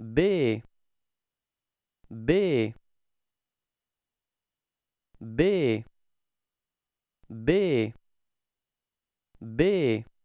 B B B B B